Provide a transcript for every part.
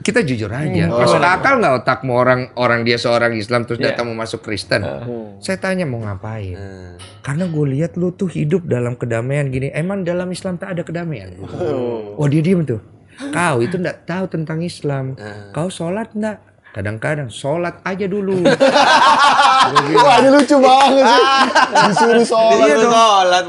kita jujur aja. Hmm. Masuk akal nggak otakmu orang orang dia seorang Islam terus yeah. datang mau masuk Kristen? Uh. Saya tanya mau ngapain? Uh. Karena gue lihat lu tuh hidup dalam kedamaian gini. Emang dalam Islam tak ada kedamaian? Oh, oh dia diem tuh. Kau itu nggak tahu tentang Islam. Uh. Kau sholat nggak? Kadang-kadang sholat aja dulu. Wah ini lucu banget sih. Disuruh sholat. Iya Sholat.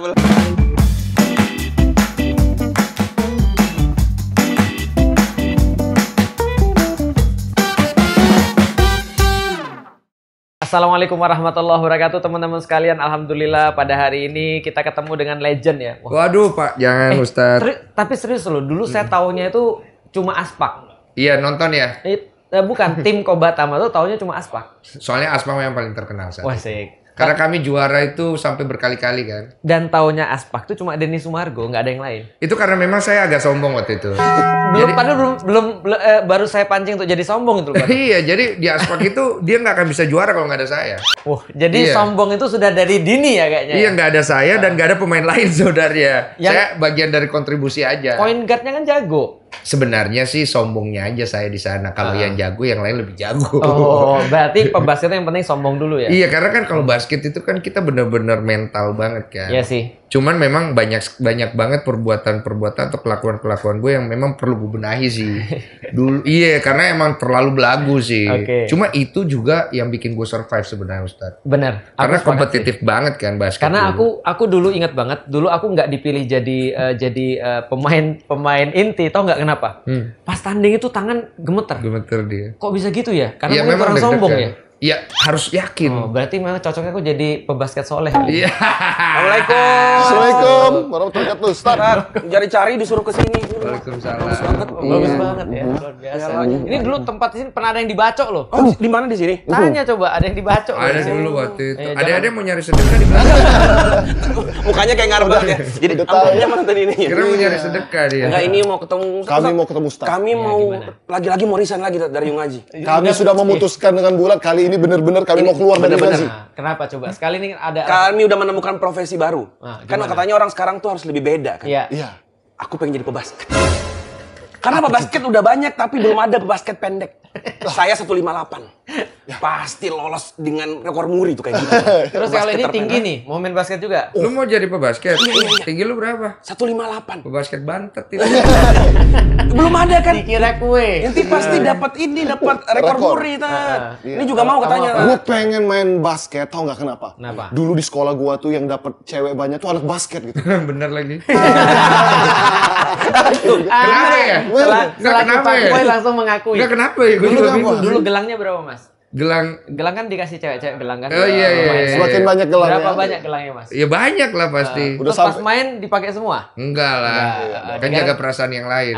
Assalamualaikum warahmatullahi wabarakatuh teman-teman sekalian. Alhamdulillah pada hari ini kita ketemu dengan legend ya. Wah. Waduh Pak, jangan eh, Ustaz. tapi serius loh, dulu hmm. saya taunya itu cuma Aspak. Iya, nonton ya. It, eh, bukan tim Kobatama itu taunya cuma Aspak. Soalnya Aspak yang paling terkenal saya. Wah, sih. Karena kami juara itu sampai berkali-kali kan. Dan taunya Aspak itu cuma Denny Sumargo, nggak ada yang lain. Itu karena memang saya agak sombong waktu itu. belum, jadi, padahal belum, belum eh, baru saya pancing untuk jadi sombong itu. iya, jadi di Aspak itu dia nggak akan bisa juara kalau nggak ada saya. Wah, jadi iya. sombong itu sudah dari dini ya kayaknya. Iya, ya? nggak ada saya dan ah. nggak ada pemain lain saudara. Ya. Yang, saya bagian dari kontribusi aja. Point guardnya kan jago sebenarnya sih sombongnya aja saya di sana. Kalau ah. yang jago, yang lain lebih jago. Oh, berarti pembasketnya yang penting sombong dulu ya? iya, karena kan kalau basket itu kan kita benar-benar mental banget kan. Iya sih. Cuman memang banyak banyak banget perbuatan-perbuatan atau kelakuan-kelakuan gue yang memang perlu gue benahi sih. Dulu iya karena emang terlalu belagu sih. Okay. Cuma itu juga yang bikin gue survive sebenarnya Ustaz. Benar. Karena kompetitif sih. banget kan basket. Karena dulu. aku aku dulu ingat banget dulu aku nggak dipilih jadi uh, jadi uh, pemain pemain inti tau nggak kenapa? Hmm. Pas tanding itu tangan gemeter. Gemeter dia. Kok bisa gitu ya? Karena iya, ya, memang orang sombong ya Ya harus yakin. Oh, berarti memang cocoknya aku jadi pebasket soleh. Iya. Assalamualaikum. Assalamualaikum. Warahmatullahi wabarakatuh. Start. cari-cari disuruh ke sini. Waalaikumsalam. Bagus banget, iya. bagus banget ya. Iya. Luar biasa. Iya, ini dulu tempat sini pernah ada yang dibacok loh. Oh, di mana di sini? Tanya coba, ada yang dibacok. Ada dulu waktu itu. ada ada mau nyari sedekah di belakang. Mukanya kayak ngarep banget ya. Jadi ambilnya mana tadi ini? Kira mau nyari sedekah dia. Enggak, ini mau ketemu Kami mau ketemu Ustaz. Kami mau lagi-lagi mau risan lagi dari Yungaji. Kami sudah memutuskan dengan bulat kali ini benar-benar kami mau keluar dari Yungaji. Nah, kenapa coba? Sekali ini ada Kami udah menemukan profesi baru. Kan katanya orang sekarang tuh harus lebih beda kan. Iya aku pengen jadi pebasket. Karena pebasket udah banyak tapi belum ada pebasket pendek. Saya 158. Ya. Pasti lolos dengan rekor muri tuh kayak gitu. Terus kalau ini tinggi nih, mau main basket juga? Lu mau jadi pebasket? Iya, iya, iya. Tinggi lu berapa? 158. Pebasket bantet itu. belum ada kan dikira kue nanti pasti iya. dapat ini dapat rekor, rekor. muri nah, ini iya. juga mau katanya gue pengen main basket tau nggak kenapa kenapa dulu di sekolah gue tuh yang dapat cewek banyak tuh anak basket gitu bener lagi ah, kenapa ya? ya? Kenapa ya? Kenapa ya? Langsung mengakui. Kenapa ya? Dulu gelangnya berapa mas? gelang gelang kan dikasih cewek-cewek gelang kan oh iya iya, iya semakin banyak gelang berapa ya? banyak gelangnya mas ya banyak lah pasti uh, udah pas main dipakai semua enggak lah enggak, iya, iya. kan jaga perasaan yang lain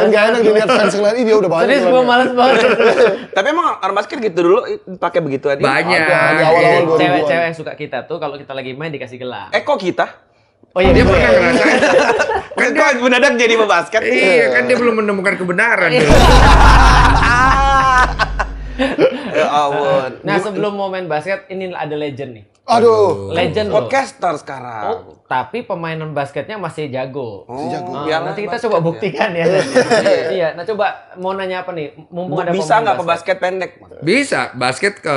enggak enak dilihat fans yang lain dia udah banyak serius gue males banget tapi emang armasker gitu dulu pakai begitu aja banyak iya. cewek-cewek yang suka kita tuh kalau kita lagi main dikasih gelang eh kok kita Oh iya, dia pernah ngerasain. kan, kan dia kan, jadi membahas kan? Iya, kan dia belum menemukan kebenaran. ya Nah sebelum mau main basket ini ada legend nih. Aduh, legend podcaster sekarang. Oh, tapi pemainan basketnya masih jago. Oh, masih jago. Oh, ya, nanti kita coba ya. buktikan ya. ya. iya, nah coba mau nanya apa nih? Mumpung ada bisa nggak pebasket pendek? Bisa. Basket ke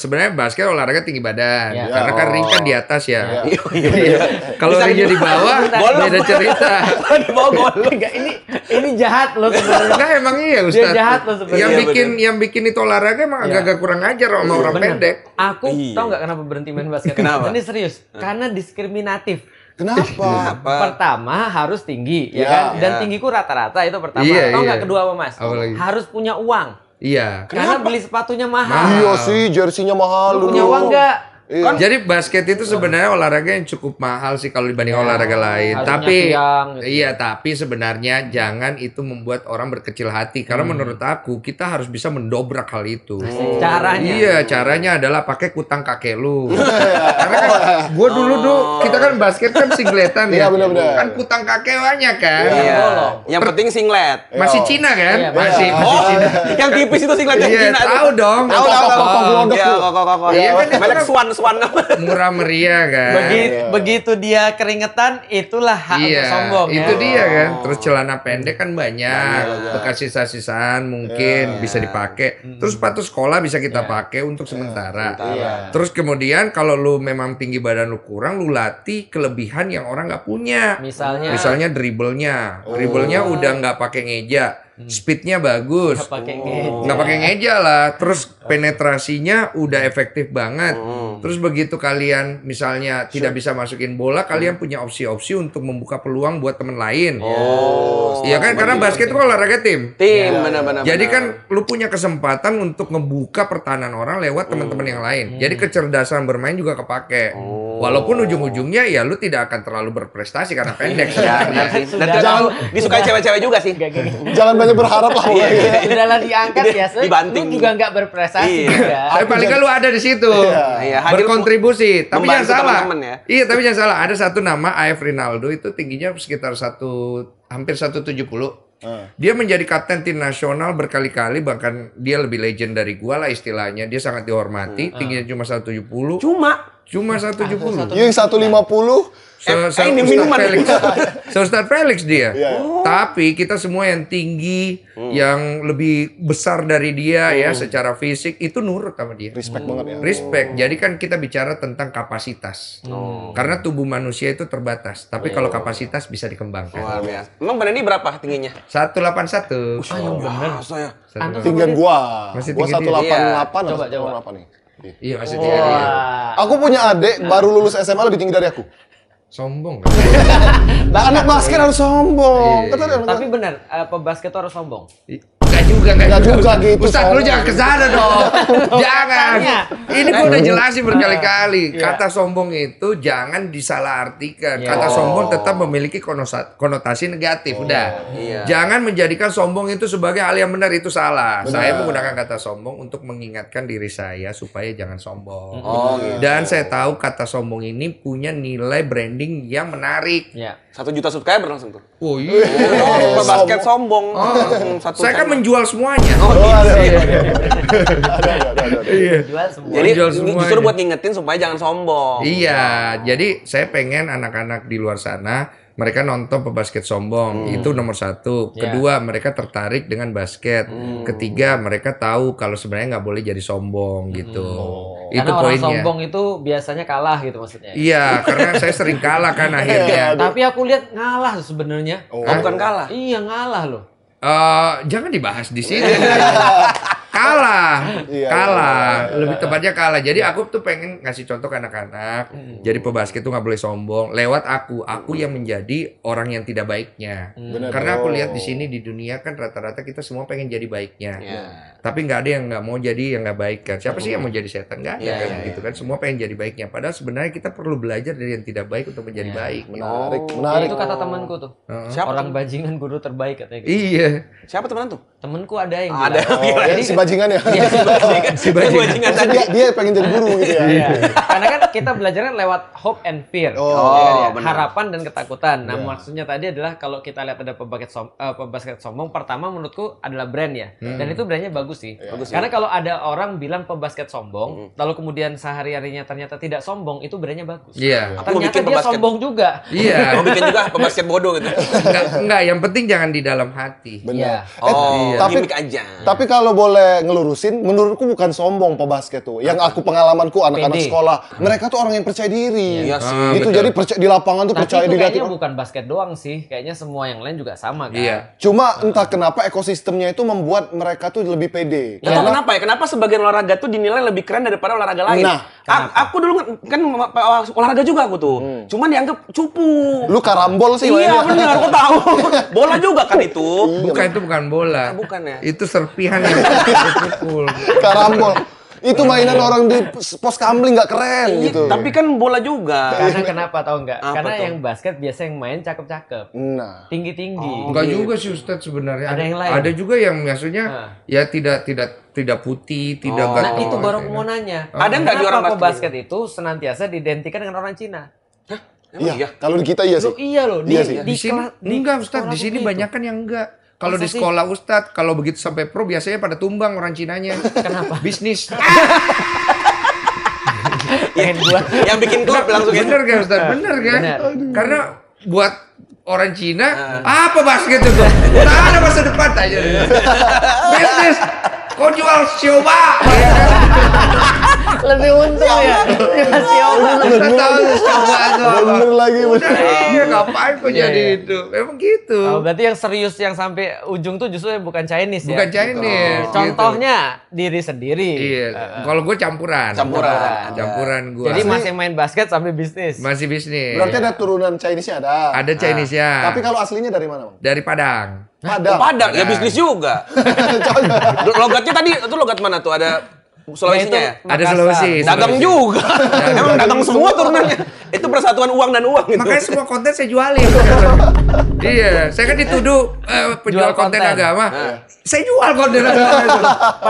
sebenarnya basket olahraga tinggi badan. Ya. Karena kan ring kan di oh. atas ya. Iya. iya Kalau ringnya di bawah beda cerita. di bawah gol, ini ini jahat loh sebenarnya. Enggak emang iya, Ustaz. Dia jahat loh sebenarnya. Yang bikin yang bikin itu olahraga emang agak-agak kurang ajar sama orang pendek. Aku tau nggak kenapa berhenti main ngomongin basket. Kenapa? Ini serius. Karena diskriminatif. Kenapa? Kenapa? Pertama harus tinggi, ya, ya kan? Dan ya. tinggiku rata-rata itu pertama. Iya, Tahu iya. kedua apa mas? Apalagi? Harus punya uang. Iya. Karena Kenapa? beli sepatunya mahal. Iya sih, jersinya mahal. Lu punya uang enggak? Iya. Kan, Jadi basket itu sebenarnya olahraga yang cukup mahal sih kalau dibanding ya, olahraga lain. Tapi siang, gitu. iya, tapi sebenarnya jangan itu membuat orang berkecil hati karena hmm. menurut aku kita harus bisa mendobrak hal itu. Oh. Caranya. Iya, caranya adalah pakai kutang kakek lu. karena kan gua dulu oh. kita kan basket kan singletan ya. Iya, bener -bener. Kan kutang kakek banyak kan. Iya. iya. Yang per penting singlet. Masih Cina kan? Iya, iya, masih masih oh. Cina. yang tipis itu singlet yang iya, Cina. Tahu dong. Tahu tahu tahu. Iya, kan. kan Melek swan one. murah meriah kan. Begitu, yeah. begitu dia keringetan itulah hak yeah. sombong. Itu ya. dia kan. Oh. Terus celana pendek kan banyak, yeah, bekas sisa-sisaan mungkin yeah. bisa dipakai. Terus sepatu sekolah bisa kita yeah. pakai untuk iya, sementara. Yeah. Terus kemudian kalau lu memang tinggi badan lu kurang, lu latih kelebihan yang orang nggak punya. Misalnya misalnya dribblenya. Oh. Dribblenya udah nggak pakai ngeja Hmm. speednya bagus nggak pakai oh. ngeja. lah terus penetrasinya udah efektif banget hmm. terus begitu kalian misalnya sure. tidak bisa masukin bola kalian hmm. punya opsi-opsi untuk membuka peluang buat temen lain oh, oh iya kan karena iya, basket itu olahraga tim tim ya. benar-benar jadi kan lu punya kesempatan untuk ngebuka pertahanan orang lewat teman-teman hmm. yang lain jadi hmm. kecerdasan bermain juga kepake oh. Oh. Walaupun ujung-ujungnya ya lu tidak akan terlalu berprestasi karena pendek sebenarnya. Dan jangan disukai cewek-cewek juga sih. Jangan banyak berharap lah. Iya, iya. diangkat ya, dibanting. Lu juga nggak berprestasi. Iya. Tapi paling kan lu ada di situ. Iya. Berkontribusi. Tapi jangan salah. Ya. Iya, tapi yang salah. Ada satu nama AF Rinaldo itu tingginya sekitar satu hampir 170. puluh. Hmm. Dia menjadi kapten tim nasional berkali-kali bahkan dia lebih legend dari gua lah istilahnya. Dia sangat dihormati, hmm, hmm. tingginya cuma 170. Cuma Cuma satu tujuh puluh. Yang satu lima puluh. Eh, eh, ini minuman. Felix. Ustaz Felix dia. Yeah. Iya. Oh. Tapi kita semua yang tinggi, hmm. yang lebih besar dari dia ya, hmm. ya secara fisik itu nurut sama dia. Respect hmm. banget ya. Respect. Jadi kan kita bicara tentang kapasitas. Hmm. Karena tubuh manusia itu terbatas, tapi kalau oh. kapasitas bisa dikembangkan. Oh, ya. Emang benar ini berapa tingginya? satu. Oh, yang benar ya. saya. gua. Masih tinggi gua 188 delapan. Iya. coba, coba. 188 nih. Iya maksudnya. Oh, wow. Iya. Aku punya adik baru lulus SMA lebih tinggi dari aku. Sombong kan? nah, anak iya. basket harus sombong. Iya, iya. Tapi benar, apa basket harus sombong? juga gak Enggak gitu. juga gitu. Ustaz, lu jangan ke sana dong. jangan. Ini gua udah jelasin berkali-kali. Iya. Kata sombong itu jangan disalahartikan. Iya. Kata sombong oh. tetap memiliki konotasi negatif. Oh, udah. Iya. Jangan menjadikan sombong itu sebagai hal yang benar itu salah. Saya menggunakan kata sombong untuk mengingatkan diri saya supaya jangan sombong. Oh, gitu. Dan saya tahu kata sombong ini punya nilai branding yang menarik. Ya. Satu juta subscriber langsung tuh. Oh iya. Oh, oh basket sombong. Oh. saya kan menjual jual semuanya. Oh, oh ada, ada, Iya. Jual semua. Jadi jual semuanya. justru buat ngingetin supaya jangan sombong. Iya, jadi saya pengen anak-anak di luar sana mereka nonton pebasket sombong hmm. itu nomor satu iya. kedua yeah. mereka tertarik dengan basket hmm. ketiga mereka tahu kalau sebenarnya nggak boleh jadi sombong gitu hmm. Oh. itu karena poinnya orang sombong itu biasanya kalah gitu maksudnya iya karena saya sering kalah kan iya. akhirnya tapi aku lihat ngalah sebenarnya oh. oh bukan kalah iya ngalah loh Uh, jangan dibahas di sini. kalah iya, kalah iya, iya. lebih tepatnya kalah jadi aku tuh pengen ngasih contoh ke anak-anak Hmm. jadi pebasket tuh nggak boleh sombong lewat aku aku yang menjadi orang yang tidak baiknya hmm. karena aku lihat di oh. sini di dunia kan rata-rata kita semua pengen jadi baiknya yeah. tapi nggak ada yang nggak mau jadi yang nggak baik kan siapa sih yang mau hmm. jadi setan nggak yeah, kan yeah, gitu kan semua pengen jadi baiknya padahal sebenarnya kita perlu belajar dari yang tidak baik untuk menjadi baik menarik gitu. menarik oh, itu kata oh. temanku tuh siapa orang bajingan guru terbaik katanya gitu. iya siapa teman tuh temanku ada yang ada Oh, ya, bajingan ya. Iya, si bajingan. si bajingan tadi. Dia, dia pengen jadi guru gitu ya. Iya. iya. Karena kan kita belajarnya lewat hope and fear. Oh, iya kan ya? Harapan dan ketakutan. Nah, iya. maksudnya tadi adalah kalau kita lihat ada pembasket eh, pebasket sombong pertama menurutku adalah brand ya. Hmm. Dan itu brandnya bagus sih. Yeah. Karena kalau ada orang bilang pembasket sombong, kalau hmm. lalu kemudian sehari-harinya ternyata tidak sombong, itu brandnya bagus. Iya. Yeah. Ternyata dia sombong juga. Iya. Mau bikin juga pebasket bodoh gitu. enggak, enggak, yang penting jangan di dalam hati. Benar. Eh, oh, eh, tapi aja. Tapi kalau boleh ngelurusin, menurutku bukan sombong pak basket tuh. Yang aku pengalamanku anak-anak sekolah, mereka tuh orang yang percaya diri. Iya sih. Ah, itu jadi percaya di lapangan tuh Tapi percaya diri. kayaknya bukan basket doang sih, kayaknya semua yang lain juga sama kan. Iya. Cuma entah kenapa ekosistemnya itu membuat mereka tuh lebih pede. ya. Karena, kenapa ya? Kenapa sebagian olahraga tuh dinilai lebih keren daripada olahraga lain? Nah, aku dulu kan olahraga juga aku tuh. Hmm. Cuman dianggap cupu. Lu karambol sih. Iya benar, aku tahu. bola juga kan itu. Iya. Bukan itu bukan bola. Bukan ya. Itu serpihan dipukul. Karambol. Itu mainan orang di pos kambing nggak keren Ini, iya, gitu. Tapi kan bola juga. Karena kenapa tau nggak? Karena tuh? yang basket biasa yang main cakep-cakep. Nah. Tinggi-tinggi. Oh, enggak iya. juga sih Ustaz sebenarnya. Ada, yang lain. Ada juga yang maksudnya nah. ya tidak tidak tidak putih, tidak oh. Nah, itu gitu baru kan. mau nanya. Oh. Ah. Ada enggak di orang basket, basket itu senantiasa diidentikan dengan orang Cina? Hah? Iya, iya. Kalau di kita iya sih. Loh, iya loh. Di, iya sih. Di, di sini enggak Ustaz, di sini banyak kan yang enggak kalau di sekolah Ustadz, kalau begitu sampai pro biasanya pada tumbang orang Cinanya. Kenapa? Bisnis. yang gua yang bikin klub langsung ya? bener kan Ustadz? Ah, bener kan karena buat orang Cina ah. apa basket itu tak ada masa depan aja bisnis kau jual sioba ya kan? lebih untung ya dikasih obat bener lagi bener iya, iya ngapain kok iya, jadi iya. itu memang gitu oh, berarti yang serius yang sampai ujung tuh justru bukan Chinese ya bukan Chinese oh. gitu. contohnya diri sendiri iya kalau gue campuran campuran campuran gue jadi masih main basket sampai bisnis masih bisnis berarti ada turunan Chinese ada ada ah. Chinese ya tapi kalau aslinya dari mana bang dari Padang Padang. Oh, Padang. Padang. Ya bisnis juga. Logatnya tadi itu logat mana tuh? Ada Nah, ya? Sulawesi ya? Ada Sulawesi. datang juga. Nah, Emang dagang semua turunannya. Itu persatuan uang dan uang gitu. Makanya semua konten saya jualin. iya, saya kan dituduh eh, penjual konten, agama. Nah. Saya jual konten agama.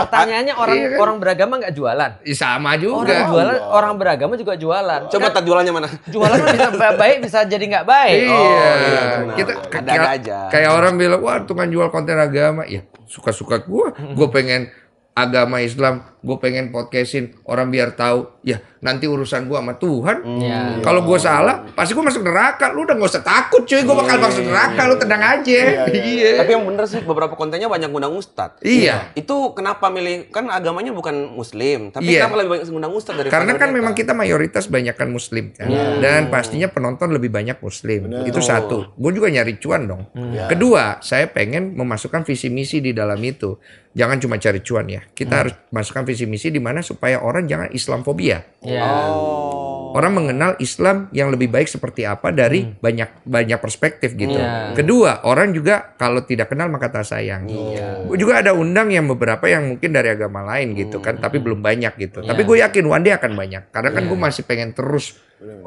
Pertanyaannya iya orang kan? orang beragama nggak jualan? sama juga. Orang jualan, orang beragama juga jualan. Coba tak jualannya mana? Jualan bisa baik bisa jadi nggak baik. Iya. Oh, iya Kita ada aja. Kayak orang bilang, "Wah, kan jual konten agama." Ya, suka-suka gua. Gua pengen agama Islam gue pengen podcastin orang biar tahu ya nanti urusan gue sama Tuhan mm. yeah. kalau gue salah pasti gue masuk neraka lu udah gak usah takut cuy gue iya, bakal yeah. masuk iya, neraka iya. lu tenang aja yeah, yeah. yeah. tapi yang bener sih beberapa kontennya banyak ngundang ustad iya yeah. itu kenapa milih kan agamanya bukan muslim tapi yeah. kenapa lebih banyak ngundang ustad dari karena kan mereka? memang kita mayoritas banyakkan muslim kan yeah. dan pastinya penonton lebih banyak muslim bener. itu satu gue juga nyari cuan dong hmm. yeah. kedua saya pengen memasukkan visi misi di dalam itu jangan cuma cari cuan ya kita hmm. harus masukkan visi visi misi di mana supaya orang jangan Islamfobia. Yeah. Oh. Orang mengenal Islam yang lebih baik seperti apa dari hmm. banyak banyak perspektif gitu. Yeah. Kedua, orang juga kalau tidak kenal maka tak sayang. Yeah. Juga ada undang yang beberapa yang mungkin dari agama lain gitu kan, hmm. tapi belum banyak gitu. Tapi iya. gue yakin one day akan banyak karena kan gue iya. masih pengen terus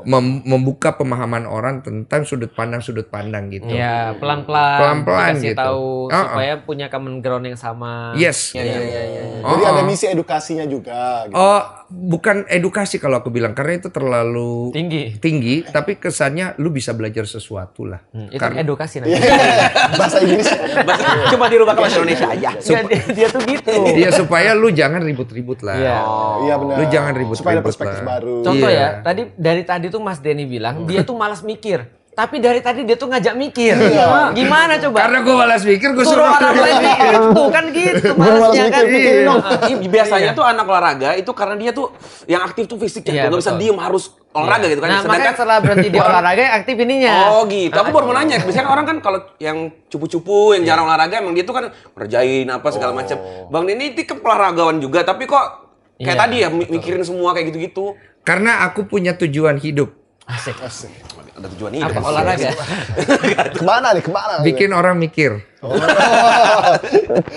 mem membuka pemahaman orang tentang sudut pandang sudut pandang gitu. Iya, pelan-pelan. Pelan-pelan gitu. tahu oh, supaya punya common ground yang sama. Yes. Iya, iya, iya. Ya, ya. Jadi ah, ada misi edukasinya juga gitu. Oh, bukan edukasi kalau aku bilang karena itu terlalu tinggi. Tinggi, tapi kesannya lu bisa belajar sesuatu lah. Hmm, itu karena... edukasi nanti. Bahasa Inggris. Cuma dirubah ke bahasa Indonesia aja. Sup dia, dia tuh gitu. Iya, supaya lu jangan ribut-ribut lah. Iya, oh, iya benar. Lu jangan ribut-ribut. Supaya ada perspektif lah. baru. Contoh yeah. ya, iya. tadi dari dari tadi tuh Mas Denny bilang oh. dia tuh malas mikir. Tapi dari tadi dia tuh ngajak mikir. Iya. Gimana coba? Karena gue malas mikir, gue suruh orang lain mikir. Tuh kan gitu, malasnya kan. Mikir, iya. iya. Biasanya tuh anak olahraga itu karena dia tuh yang aktif tuh fisiknya. Iya, Gak bisa diem, harus olahraga iya. gitu kan. Nah, Sedangkan makanya setelah berhenti di olahraga aktif ininya. Oh gitu. Aku baru mau iya. nanya, biasanya orang kan kalau yang cupu-cupu, yang jarang olahraga emang dia tuh kan kerjain apa segala macam. Oh. Bang Denny itu olahragawan kan juga, tapi kok kayak tadi ya mikirin semua kayak gitu-gitu. Karena aku punya tujuan hidup. Asik. Asik. Ada tujuan hidup. Apa olahraga? kemana nih? Kemana? Bikin orang mikir. Oh.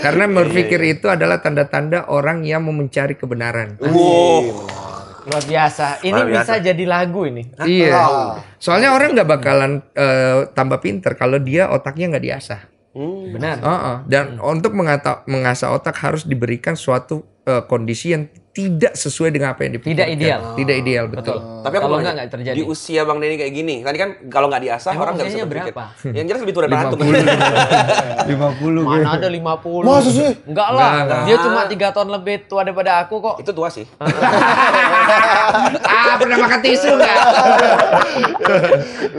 Karena berpikir iya, iya. itu adalah tanda-tanda orang yang mau mencari kebenaran. Wow. Luar biasa. Ini Luar biasa. bisa jadi lagu ini. Iya. Soalnya orang nggak bakalan uh, tambah pinter kalau dia otaknya nggak diasah. Hmm. Benar. Uh -uh. Dan hmm. untuk mengasah otak harus diberikan suatu uh, kondisi yang tidak sesuai dengan apa yang dipikirkan. Tidak ideal. Oh. Tidak ideal, betul. betul. Oh. Tapi kalau nggak nggak terjadi. Di usia Bang Denny kayak gini, tadi kan, kan kalau nggak diasah orang nggak bisa berpikir. berapa? Yang jelas lebih tua dari antum. 50. Mana ada 50. Masa sih? Enggak lah. Enggak. Dia cuma 3 tahun lebih tua daripada aku kok. Itu tua sih. Ah. pernah makan tisu nggak?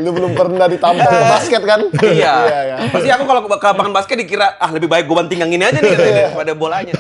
lu belum pernah ditampar ke basket kan? Iya. Iya, iya. Pasti aku kalau ke lapangan basket dikira ah lebih baik gue banting yang ini aja nih iya. pada bolanya.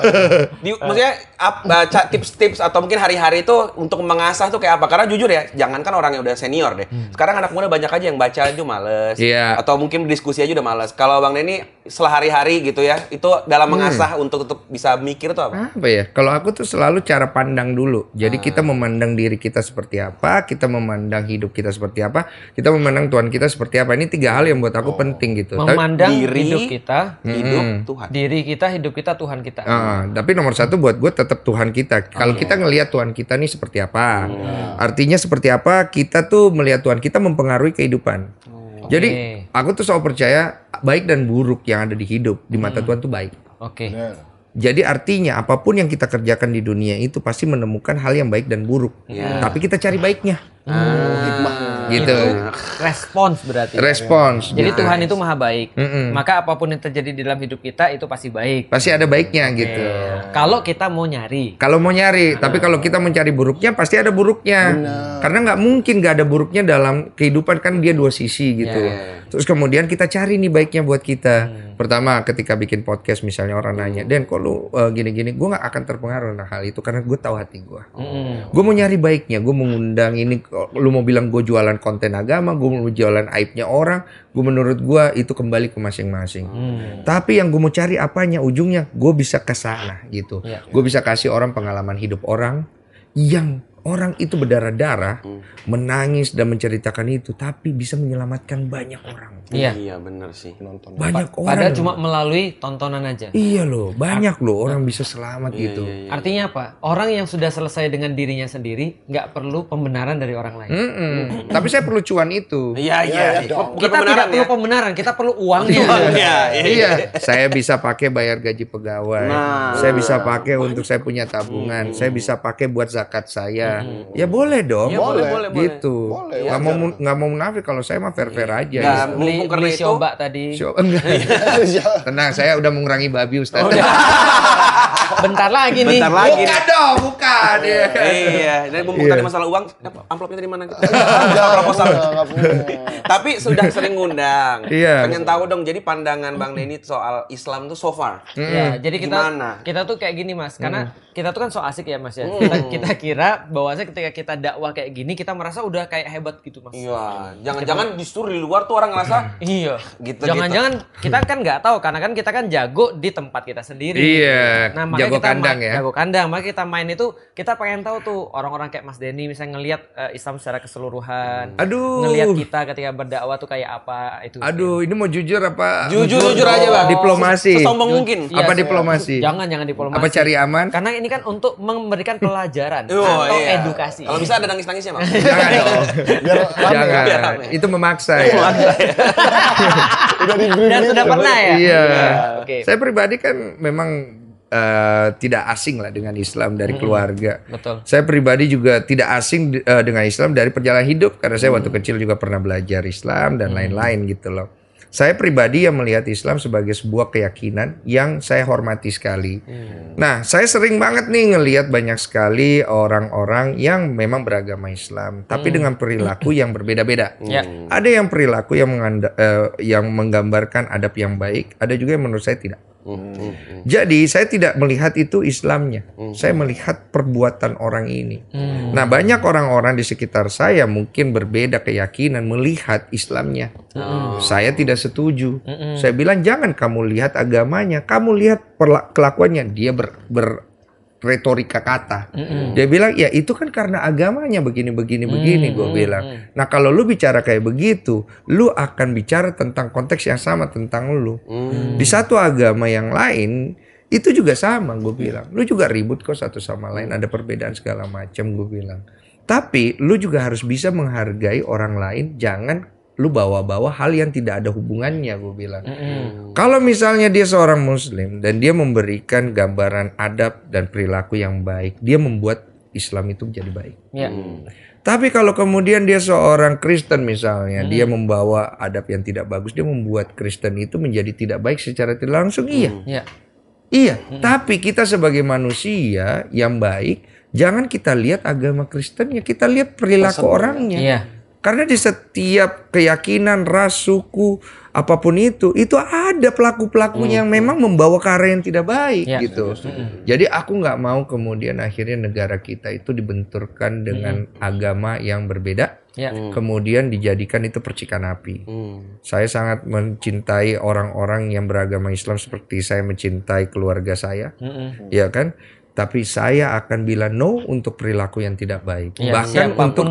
Di, maksudnya eh, tips-tips atau mungkin hari-hari itu untuk mengasah tuh kayak apa? Karena jujur ya, jangankan orang yang udah senior deh. Hmm. Sekarang anak muda banyak aja yang baca aja males. Iya. Atau mungkin diskusi aja udah males. Kalau Bang Denny setelah hari hari gitu ya, itu dalam hmm. mengasah untuk tetap bisa mikir tuh apa? Apa ya? Kalau aku tuh selalu cara pandang dulu. Jadi ah. kita memandang diri kita seperti apa apa, kita memandang hidup kita seperti apa, kita memandang Tuhan kita seperti apa. Ini tiga hal yang buat aku oh. penting gitu. Memandang diri, hidup kita, hidup hmm. Tuhan. Diri kita, hidup kita, Tuhan kita. Uh, tapi nomor satu buat gue tetap Tuhan kita. Kalau kita ngelihat Tuhan kita nih seperti apa, yeah. Hmm. artinya seperti apa kita tuh melihat Tuhan kita mempengaruhi kehidupan. Oh. Jadi aku tuh selalu percaya baik dan buruk yang ada di hidup di mata hmm. Tuhan tuh baik. Oke. Okay. Jadi artinya apapun yang kita kerjakan di dunia itu pasti menemukan hal yang baik dan buruk. Yeah. Tapi kita cari baiknya. Hmm. Ah, oh, gitu. Respons berarti. Respons. Jadi gitu. Tuhan itu maha baik. Mm-mm. Maka apapun yang terjadi di dalam hidup kita itu pasti baik. Pasti ada baiknya okay. gitu. Kalau kita mau nyari. Kalau mau nyari, ah. tapi kalau kita mencari buruknya pasti ada buruknya. Benar. Karena nggak mungkin nggak ada buruknya dalam kehidupan kan dia dua sisi gitu. Yeah. Terus kemudian kita cari nih baiknya buat kita. Hmm Pertama ketika bikin podcast misalnya orang nanya, hmm. "Dan kok lu eh, gini-gini?" Uh, gue gak akan terpengaruh nah hal itu karena gue tahu hati gue. Mm. Gue mau nyari baiknya, gue mengundang ini lu mau bilang gue jualan konten agama, gue mau jualan aibnya orang, gue menurut gue itu kembali ke masing-masing. Mm. Tapi yang gue mau cari apanya ujungnya gue bisa kesana gitu. yeah. Gue iya. bisa kasih orang pengalaman hidup orang yang orang itu berdarah-darah hmm. menangis dan menceritakan itu tapi bisa menyelamatkan banyak orang. Iya, iya benar sih. Nonton. Banyak pa orang. Padahal cuma melalui tontonan aja. Iya loh, banyak loh orang iya, bisa selamat iya, gitu. Iya, iya, iya. Artinya apa? Orang yang sudah selesai dengan dirinya sendiri nggak perlu pembenaran dari orang lain. Mm -mm. tapi saya perlu cuan itu. Iya, iya. iya. Dong. Iya. Iya. Kita tidak ya. perlu pembenaran, kita perlu uang uangnya iya, iya. iya. Saya bisa pakai bayar gaji pegawai. Nah, saya bisa pakai untuk saya punya tabungan, hmm. saya bisa pakai buat zakat saya Ya hmm. Ya boleh dong. Ya, boleh, boleh, gitu. Boleh. Gak mau nggak mau munafik kalau saya mah fair fair iya. aja. Nggak gitu. beli, karena itu, coba tadi. show, enggak. Iya. Tenang, saya udah mengurangi babi ustadz, Oh, Bentar lagi nih. Bentar lagi. Bukan dong, bukan. Iya. iya. Dan mumpung tadi masalah uang, amplopnya dari mana? proposal. Tapi sudah sering ngundang. Iya. Pengen tahu dong jadi pandangan Bang Denny soal Islam tuh so far. Ya, jadi kita kita tuh kayak gini Mas, karena hmm kita tuh kan so asik ya mas ya. Hmm. Kita, kita kira bahwasanya ketika kita dakwah kayak gini kita merasa udah kayak hebat gitu mas. Iya. iya. Jangan-jangan justru di luar tuh orang ngerasa. iya. Gitu. Jangan-jangan gitu. kita kan nggak tahu karena kan kita kan jago di tempat kita sendiri. Iya. Nah, jago kita kandang ya. Jago kandang. Makanya kita main itu kita pengen tahu tuh orang-orang kayak Mas Denny misalnya ngelihat uh, Islam secara keseluruhan. Hmm. Aduh. Ngelihat kita ketika berdakwah tuh kayak apa itu. Aduh, ini mau jujur apa? Jujur jujur, aja bang. Diplomasi. Sesombong mungkin. apa iya, diplomasi? Jangan jangan diplomasi. Apa cari aman? Karena ini ini kan untuk memberikan pelajaran oh, atau iya. edukasi. Kalau bisa ada nangis-nangisnya, Bang. Jangan dong. Biar Jangan. Biar Itu memaksa ya. Udah di Dan sudah pernah ya? Iya. iya okay. Saya pribadi kan memang Uh, tidak asing lah dengan Islam dari mm -hmm. keluarga. Betul. Saya pribadi juga tidak asing uh, dengan Islam dari perjalanan hidup karena saya mm. waktu kecil juga pernah belajar Islam dan lain-lain mm. gitu loh. Saya pribadi yang melihat Islam sebagai sebuah keyakinan yang saya hormati sekali. Hmm. Nah, saya sering banget nih ngelihat banyak sekali orang-orang yang memang beragama Islam, tapi hmm. dengan perilaku yang berbeda-beda. Hmm. Ya. Ada yang perilaku yang menganda, uh, yang menggambarkan adab yang baik, ada juga yang menurut saya tidak. Hmm. Jadi saya tidak melihat itu Islamnya, hmm. saya melihat perbuatan orang ini. Hmm. Nah banyak orang-orang di sekitar saya mungkin berbeda keyakinan melihat Islamnya. Hmm. Saya tidak setuju. Mm -mm. Saya bilang jangan kamu lihat agamanya, kamu lihat kelakuannya. Dia ber, ber retorika kata. Mm -mm. Dia bilang ya itu kan karena agamanya begini begini mm -mm. begini gue bilang. Nah kalau lu bicara kayak begitu, lu akan bicara tentang konteks yang sama tentang lu. Mm -mm. Di satu agama yang lain itu juga sama gue bilang. Lu juga ribut kok satu sama lain ada perbedaan segala macam gue bilang. Tapi lu juga harus bisa menghargai orang lain, jangan lu bawa-bawa hal yang tidak ada hubungannya gue bilang. Mm Kalau misalnya dia seorang muslim dan dia memberikan gambaran adab dan perilaku yang baik, dia membuat Islam itu menjadi baik. Yeah. Mm. Tapi kalau kemudian dia seorang Kristen misalnya, mm. dia membawa adab yang tidak bagus, dia membuat Kristen itu menjadi tidak baik secara tidak langsung. Mm. Iya. Hmm. Yeah. Iya, mm tapi kita sebagai manusia yang baik, jangan kita lihat agama Kristennya, kita lihat perilaku Pasal orangnya. Iya. Karena di setiap keyakinan, ras, suku, apapun itu, itu ada pelaku-pelakunya hmm. yang memang membawa karya yang tidak baik ya, gitu. Hmm. Jadi aku nggak mau kemudian akhirnya negara kita itu dibenturkan dengan hmm. agama yang berbeda. Ya. Hmm. Kemudian dijadikan itu percikan api. Hmm. Saya sangat mencintai orang-orang yang beragama Islam seperti saya mencintai keluarga saya, hmm. ya kan? Tapi saya akan bilang no untuk perilaku yang tidak baik. Ya, Bahkan siapapun. untuk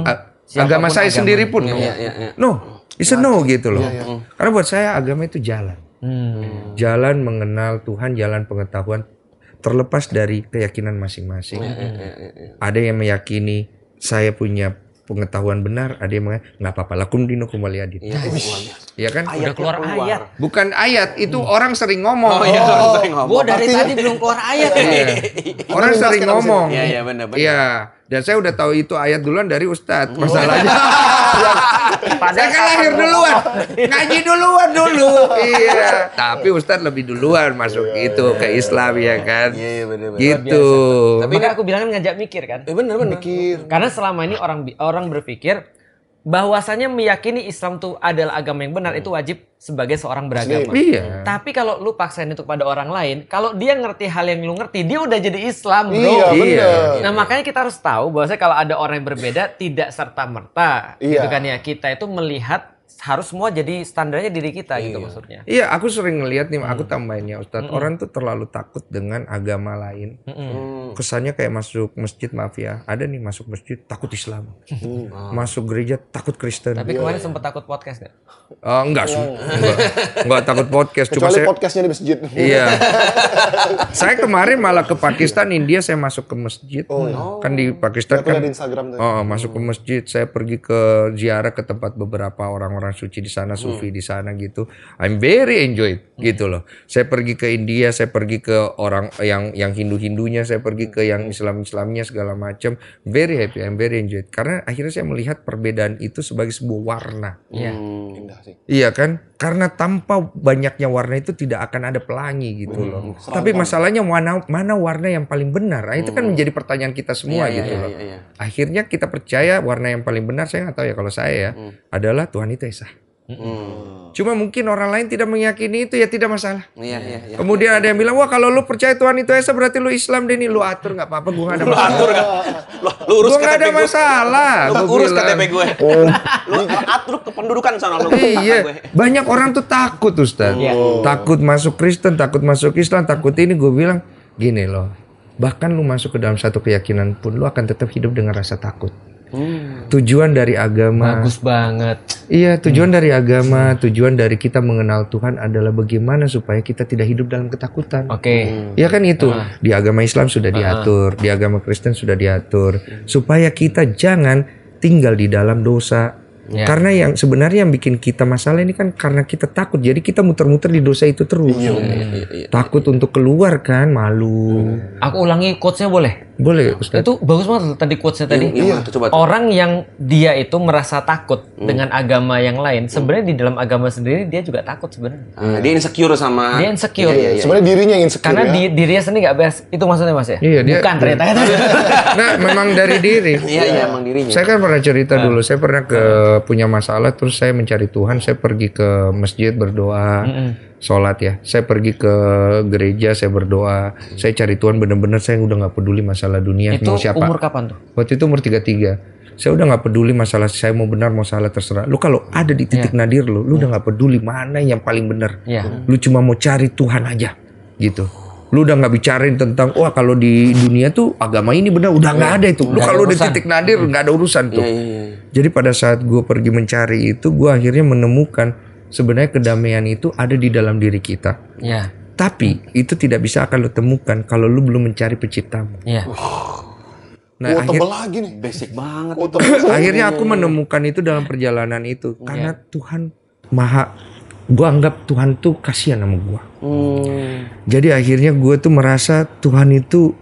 Siapapun agama saya agama. sendiri pun yeah, no. Iya, yeah, yeah, yeah. No, it's a iya, no iya. gitu loh. Yeah, yeah. Karena buat saya agama itu jalan. Hmm. Jalan mengenal Tuhan, jalan pengetahuan terlepas dari keyakinan masing-masing. Yeah, yeah, yeah, yeah. Ada yang meyakini saya punya pengetahuan benar, ada yang mengatakan nggak apa-apa lakum dinukum waliyadin. Iya yeah, yeah, kan? Ayat Udah keluar, keluar ayat. Bukan ayat, itu hmm. orang sering ngomong. Oh, oh, ya, oh, sering ngomong. Gua dari tadi belum keluar ayat. Yeah. Orang sering ngomong. Iya, iya benar benar. Iya. Yeah. Dan saya udah tahu itu ayat duluan dari Ustadz. Oh. Masalahnya. saya kan lahir duluan. Ngaji duluan dulu. Iya. iya. Tapi Ustadz lebih duluan masuk iya, itu iya, ke iya. Islam iya, ya kan. Iya, iya bener, bener. Gitu. Tapi ini aku bilang kan ngajak mikir kan. Iya bener bener. Mikir. Karena selama ini orang orang berpikir bahwasanya meyakini Islam itu adalah agama yang benar hmm. itu wajib sebagai seorang beragama. Iya. Tapi kalau lu paksain itu pada orang lain, kalau dia ngerti hal yang lu ngerti, dia udah jadi Islam, bro. Iya, benar. Iya. Nah, makanya kita harus tahu bahwasanya kalau ada orang yang berbeda tidak serta merta, iya. gitu kan ya. Kita itu melihat harus semua jadi standarnya diri kita gitu iya. gitu maksudnya. Iya, aku sering ngelihat nih, aku hmm. tambahin ya Ustadz, mm-hmm. orang tuh terlalu takut dengan agama lain. Mm-hmm. Kesannya kayak masuk masjid maaf ya ada nih masuk masjid takut Islam. Mm. Masuk gereja takut Kristen. Tapi kemarin yeah. sempat takut podcast gak? Uh, eh, enggak sih. Enggak. enggak takut podcast. Kecuali Cuma saya, podcastnya di masjid. Iya. saya kemarin malah ke Pakistan, India saya masuk ke masjid. Oh, no. Iya. Kan di Pakistan ya, kan. Di Instagram tuh. Uh, masuk ke masjid, saya pergi ke ziarah ke tempat beberapa orang orang-orang suci di sana, hmm. sufi di sana gitu. I'm very enjoyed, it hmm. gitu loh. Saya pergi ke India, saya pergi ke orang yang yang Hindu-Hindunya, saya pergi ke yang Islam-Islamnya segala macam. Very happy, I'm very enjoyed. Karena akhirnya saya melihat perbedaan itu sebagai sebuah warna. Yeah. Hmm indah sih. Iya kan? Karena tanpa banyaknya warna itu tidak akan ada pelangi gitu hmm, loh. Serangkan. Tapi masalahnya mana mana warna yang paling benar? Nah, itu kan hmm. menjadi pertanyaan kita semua iya, gitu iya, loh. Iya, iya. Akhirnya kita percaya warna yang paling benar saya nggak tahu ya kalau saya ya hmm. adalah Tuhan itu Esa. Hmm. Cuma mungkin orang lain tidak meyakini itu ya tidak masalah. Iya, iya, iya. Kemudian ada yang bilang, wah kalau lu percaya Tuhan itu Esa berarti lu Islam deh nih. Lu atur gak apa-apa, gue gak ada masalah. Lu atur enggak? Lu, lu urus gua ada masalah. Gue. Lu urus KTP gue. Oh. lu atur kependudukan sana lu. Iya, banyak orang tuh takut Ustaz. Oh. Takut masuk Kristen, takut masuk Islam, takut ini. Gue bilang, gini loh. Bahkan lu masuk ke dalam satu keyakinan pun, lu akan tetap hidup dengan rasa takut. Hmm. Tujuan dari agama. Bagus banget. Iya, tujuan hmm. dari agama, tujuan dari kita mengenal Tuhan adalah bagaimana supaya kita tidak hidup dalam ketakutan. Oke. Okay. Hmm. Ya kan itu. Uh. Di agama Islam sudah uh. diatur, di agama Kristen sudah diatur supaya kita jangan tinggal di dalam dosa. Ya. Karena yang sebenarnya yang bikin kita masalah ini kan karena kita takut. Jadi kita muter-muter di dosa itu terus. Iya, iya, iya, takut untuk keluar kan, malu. Aku ulangi quotes-nya boleh? Boleh nah, Ustaz. Itu bagus banget tadi quotes-nya tadi. Iya, iya. Coba, coba. Orang yang dia itu merasa takut hmm. dengan agama yang lain, sebenarnya hmm. di dalam agama sendiri dia juga takut sebenarnya. Hmm. Dia insecure sama Dia insecure. Iya, iya, iya. Sebenarnya dirinya yang insecure. Karena ya. di, dirinya sendiri nggak beres. Itu maksudnya Mas ya? Iya, dia, Bukan ternyata. Iya. nah, memang dari diri. Iya, iya, memang dirinya. Saya kan pernah cerita ah. dulu, saya pernah ke ah. punya masalah terus saya mencari Tuhan, saya pergi ke masjid berdoa. Mm sholat ya. Saya pergi ke gereja, saya berdoa, saya cari Tuhan bener-bener saya udah nggak peduli masalah dunia itu mau siapa. umur kapan tuh? Waktu itu umur 33. Saya udah nggak peduli masalah saya mau benar mau salah terserah. Lu kalau ada di titik yeah. nadir lu, lu yeah. udah ya. nggak peduli mana yang paling benar. Yeah. Lu cuma mau cari Tuhan aja gitu lu udah nggak bicarain tentang wah kalau di dunia tuh agama ini benar udah nggak ya. ada itu lu kalau di titik nadir hmm. nggak ada urusan tuh yeah, yeah. Ya. jadi pada saat gue pergi mencari itu gue akhirnya menemukan sebenarnya kedamaian itu ada di dalam diri kita. Ya. Tapi itu tidak bisa akan lo temukan kalau lo belum mencari penciptamu. Ya. Nah, oh, akhir, lagi nih. Basic banget. Oh, akhirnya aku menemukan itu dalam perjalanan itu ya. karena Tuhan maha gue anggap Tuhan tuh kasihan sama gue. Hmm. Jadi akhirnya gue tuh merasa Tuhan itu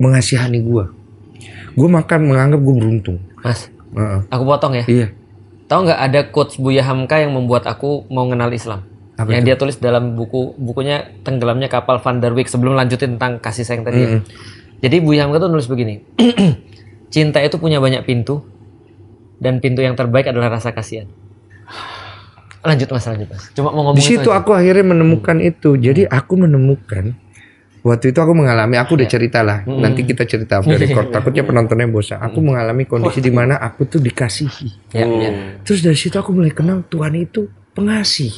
mengasihani gue. Gue makan menganggap gue beruntung. Mas, uh -uh. aku potong ya. Iya. Tahu nggak ada quotes Buya Hamka yang membuat aku mau kenal Islam? Apa yang itu? dia tulis dalam buku bukunya tenggelamnya kapal Van der Wijk sebelum lanjutin tentang kasih sayang tadi. Mm -hmm. Jadi Buya Hamka tuh nulis begini. Cinta itu punya banyak pintu dan pintu yang terbaik adalah rasa kasihan. Lanjut Mas, lanjut Mas. Cuma mau ngomong Di situ itu aku akhirnya menemukan hmm. itu. Jadi aku menemukan waktu itu aku mengalami aku udah iya. cerita lah hmm. nanti kita cerita dari record takutnya penontonnya bosan aku mengalami kondisi di mana aku tuh dikasihi mm -hmm. terus dari situ aku mulai kenal Tuhan itu pengasih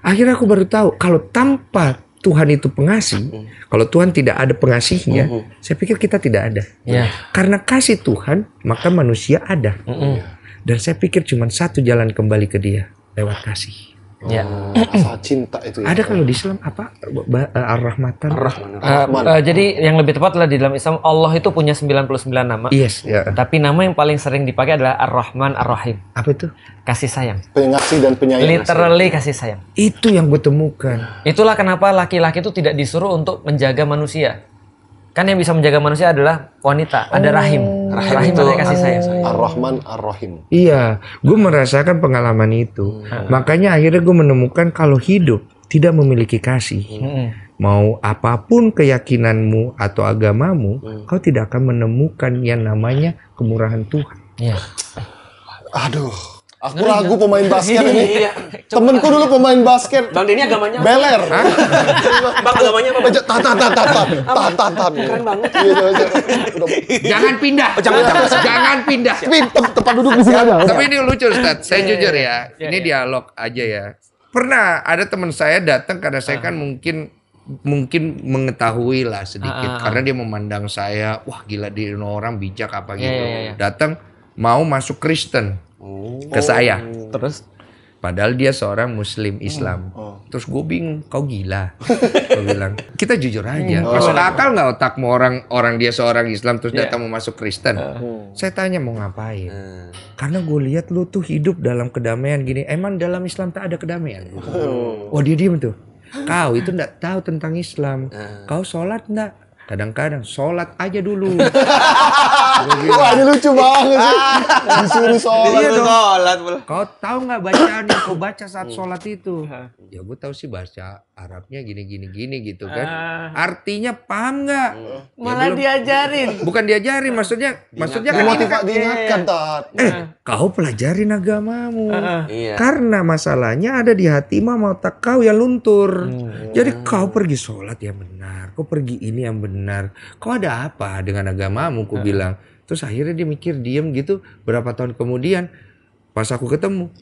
akhirnya aku baru tahu kalau tanpa Tuhan itu pengasih kalau Tuhan tidak ada pengasihnya saya pikir kita tidak ada yeah. karena kasih Tuhan maka manusia ada dan saya pikir cuma satu jalan kembali ke Dia lewat kasih Ya. Oh, asal cinta itu ya. Ada kalau di Islam apa? Eh, Ar-Rahmatan. Ar-Rahman. Uh, uh, jadi yang lebih tepat adalah di dalam Islam Allah itu punya 99 nama. Yes, ya. Tapi nama yang paling sering dipakai adalah Ar-Rahman Ar-Rahim. Apa itu? Kasih sayang. Pengasih dan penyayang. Literally kasih sayang. Itu yang gue temukan. Itulah kenapa laki-laki itu tidak disuruh untuk menjaga manusia. Kan yang bisa menjaga manusia adalah wanita, ada rahim. Oh. Rahim, rahim itu kasih sayang. Ar-Rahman Ar-Rahim. Iya, gue merasakan pengalaman itu. Hmm. Makanya akhirnya gue menemukan kalau hidup tidak memiliki kasih. Hmm. hmm. Mau apapun keyakinanmu atau agamamu, hmm. kau tidak akan menemukan yang namanya kemurahan Tuhan. Iya. Aduh, Aku ragu ya? pemain basket ini. Iya. Temenku dulu pemain basket. Bang ini agamanya Beler. Bang agamanya apa? Tata tata tata tata tata Keren banget. Iya, iya, jangan pindah. Oh, jangan pindah. Jangan pindah. Tapi tempat duduk di sini ada. Tapi ini lucu Ustaz. Saya jujur ya. Ini dialog aja ya. Pernah ada teman saya datang karena saya ah. kan mungkin mungkin mengetahui lah sedikit ah, ah, karena dia memandang saya wah gila di orang bijak apa gitu datang mau masuk Kristen Oh. ke saya. Oh. Terus Padahal dia seorang Muslim Islam. Oh. Oh. Terus gue bingung, kau gila. gue bilang, kita jujur aja. Oh. Masuk akal nggak mau orang orang dia seorang Islam terus yeah. datang mau masuk Kristen? Uh. Saya tanya mau ngapain? Uh. Karena gue lihat lu tuh hidup dalam kedamaian gini. Emang dalam Islam tak ada kedamaian? Oh, oh dia diem tuh. Kau itu enggak tahu tentang Islam. Eh. Kau sholat enggak? Kadang-kadang sholat aja dulu. Wah ini lucu banget sih. Disuruh sholat. Iya sholat. Kau tahu nggak bacaan yang kau baca saat hmm. sholat itu? Iya. Ya gue tahu sih baca Arabnya gini gini gini gitu kan. Ah. Artinya paham nggak? Uh. Malah diajarin. Bukan diajarin, maksudnya Dinyatkan. maksudnya kan motivasi iya, iya, iya. diingatkan tot. Eh, uh. kau pelajarin agamamu. Uh. Karena masalahnya ada di hati mama otak kau yang luntur. Hmm. Jadi kau pergi sholat yang benar, kau pergi ini yang benar. Kau ada apa dengan agamamu? Ku bilang. Terus akhirnya dia mikir diam gitu. Berapa tahun kemudian pas aku ketemu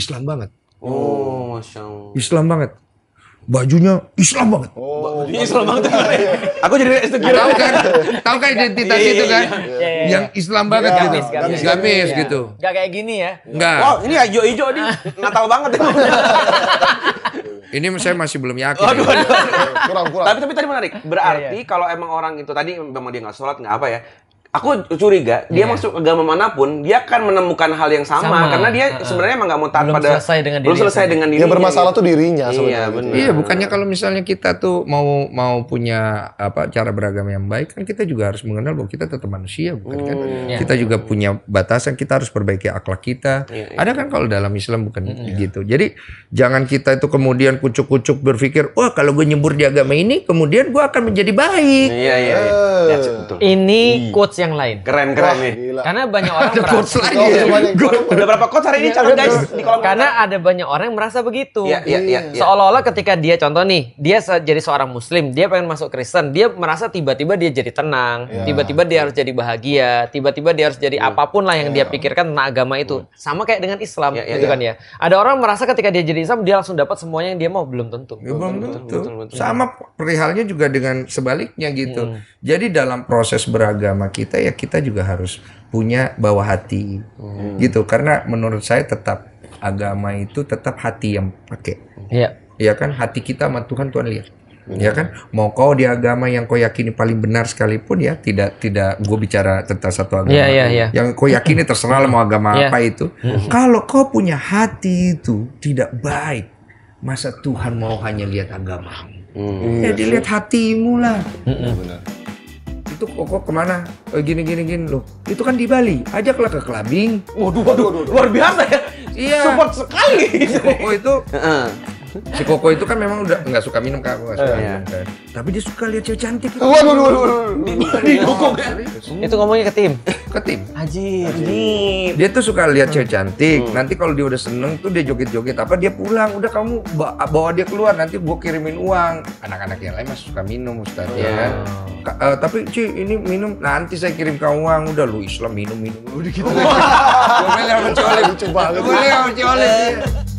Islam banget. Oh, masya Islam banget bajunya Islam banget. Oh, Islam banget. Aku jadi insecure. Tahu kan? Tahu kan identitas iya, itu iya, kan? Iya. Yang Islam banget gitu. Islamis gitu. Gak kayak gini ya. Enggak. Oh, ini hijau-hijau nih. Natal banget Ini saya masih belum yakin. Aduh, aduh. Kurang, kurang. Tapi tapi tadi menarik. Berarti kalau emang orang itu tadi memang dia nggak sholat nggak apa ya aku curiga dia yeah. masuk agama manapun dia akan menemukan hal yang sama, sama. karena dia uh, sebenarnya emang nggak mau taat pada selesai dengan dirinya. belum selesai dengan ya, dirinya. Yang bermasalah gitu. tuh dirinya iya, sebenarnya. Iya, benar. iya, bukannya kalau misalnya kita tuh mau mau punya apa cara beragama yang baik kan kita juga harus mengenal bahwa kita tetap manusia bukan kan? hmm, kan? Kita juga punya batasan, kita harus perbaiki akhlak kita. Yeah, iya. Ada kan kalau dalam Islam bukan hmm, yeah. gitu. Jadi jangan kita itu kemudian kucuk-kucuk berpikir, "Wah, kalau gue nyembur di agama ini, kemudian gue akan menjadi baik." Iya, iya. iya. Eh. Ini quotes yang lain. Keren keren nih. Karena banyak orang ada merasa lagi. ya. berapa coach hari ini iya, calon guys di kolom Karena ada banyak orang yang merasa begitu. Iya iya iya. Ya, Seolah-olah ketika dia contoh nih, dia jadi seorang muslim, dia pengen masuk Kristen, dia merasa tiba-tiba dia jadi tenang, iya. tiba-tiba dia harus jadi bahagia, tiba-tiba dia harus jadi apapun lah yang dia pikirkan tentang agama itu. Sama kayak dengan Islam ya, gitu kan ya. Ada orang merasa ketika dia jadi Islam dia langsung dapat semuanya yang dia mau belum tentu. Belum tentu. Sama perihalnya juga dengan sebaliknya gitu. Hmm. Jadi dalam proses beragama kita kita ya kita juga harus punya bawa hati hmm. gitu karena menurut saya tetap agama itu tetap hati yang pakai iya ya kan hati kita sama Tuhan Tuhan lihat hmm. ya kan mau kau di agama yang kau yakini paling benar sekalipun ya tidak tidak gue bicara tentang satu agama yeah, yeah, yeah. yang kau yakini terserah mau agama yeah. apa itu hmm. kalau kau punya hati itu tidak baik masa Tuhan mau hanya lihat agama Hmm, ya dilihat hatimu lah. Hmm, iya, benar itu kok, oh, kok kemana oh, gini gini gini loh itu kan di Bali ajaklah ke clubbing waduh waduh, waduh, waduh. luar biasa ya iya support sekali oh, oh itu si Koko itu kan memang udah nggak suka minum kak, suka. Eh. Iya. Tapi dia suka lihat cewek cantik. Waduh, waduh, waduh. Di Koko kan. Itu ngomongnya ke tim. Ke tim. Aji, Aji. Dia tuh suka lihat hmm. cewek cantik. Hmm. Nanti kalau dia udah seneng tuh dia joget-joget apa dia pulang udah kamu bawa dia keluar nanti gua kirimin uang. Anak-anak yang lain masih suka minum Ustaz ya iya. kan? eh, tapi cuy ini minum nanti saya kirim kamu uang udah lu Islam minum minum udah gitu. Gue pengen sama cewek, coba lu. Gue pengen sama cewek.